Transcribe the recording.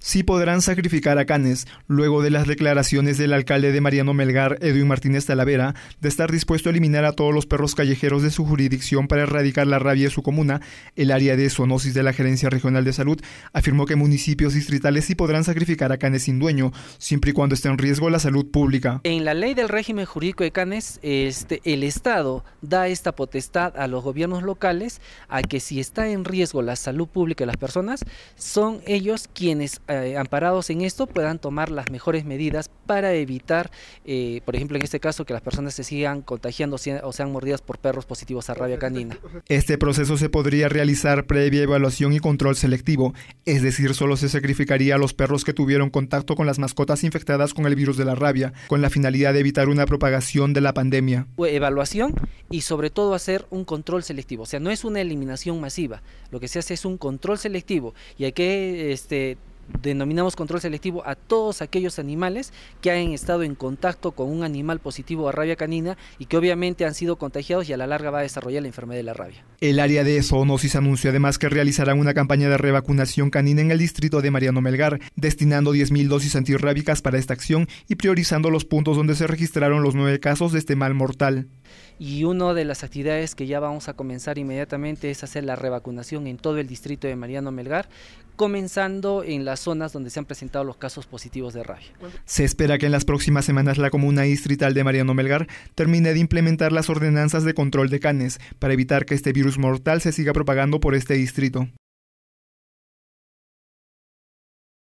sí podrán sacrificar a Canes, luego de las declaraciones del alcalde de Mariano Melgar, Edwin Martínez Talavera, de estar dispuesto a eliminar a todos los perros callejeros de su jurisdicción para erradicar la rabia de su comuna, el área de zoonosis de la Gerencia Regional de Salud afirmó que municipios distritales sí podrán sacrificar a Canes sin dueño, siempre y cuando esté en riesgo la salud pública. En la ley del régimen jurídico de Canes, este, el Estado da esta potestad a los gobiernos locales a que si está en riesgo la salud pública de las personas, son ellos quienes eh, amparados en esto puedan tomar las mejores medidas para evitar, eh, por ejemplo, en este caso, que las personas se sigan contagiando o sean mordidas por perros positivos a rabia canina. Este proceso se podría realizar previa evaluación y control selectivo, es decir, solo se sacrificaría a los perros que tuvieron contacto con las mascotas infectadas con el virus de la rabia, con la finalidad de evitar una propagación de la pandemia. Evaluación y sobre todo hacer un control selectivo, o sea, no es una eliminación masiva, lo que se hace es un control selectivo y hay que este, denominamos control selectivo a todos aquellos animales que han estado en contacto con un animal positivo a rabia canina y que obviamente han sido contagiados y a la larga va a desarrollar la enfermedad de la rabia. El área de zoonosis anunció además que realizarán una campaña de revacunación canina en el distrito de Mariano Melgar, destinando 10.000 dosis antirrábicas para esta acción y priorizando los puntos donde se registraron los nueve casos de este mal mortal y una de las actividades que ya vamos a comenzar inmediatamente es hacer la revacunación en todo el distrito de Mariano Melgar, comenzando en las zonas donde se han presentado los casos positivos de rabia. Se espera que en las próximas semanas la comuna distrital de Mariano Melgar termine de implementar las ordenanzas de control de canes para evitar que este virus mortal se siga propagando por este distrito.